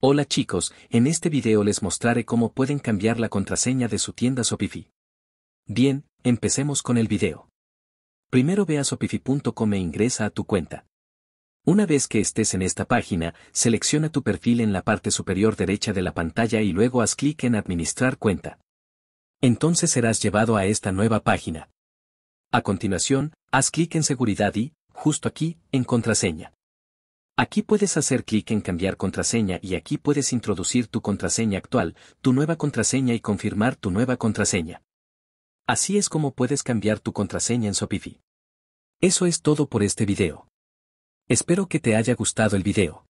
Hola chicos, en este video les mostraré cómo pueden cambiar la contraseña de su tienda Shopify. Bien, empecemos con el video. Primero ve a shopify.com e ingresa a tu cuenta. Una vez que estés en esta página, selecciona tu perfil en la parte superior derecha de la pantalla y luego haz clic en Administrar cuenta. Entonces serás llevado a esta nueva página. A continuación, haz clic en Seguridad y, justo aquí, en Contraseña. Aquí puedes hacer clic en cambiar contraseña y aquí puedes introducir tu contraseña actual, tu nueva contraseña y confirmar tu nueva contraseña. Así es como puedes cambiar tu contraseña en Shopify. Eso es todo por este video. Espero que te haya gustado el video.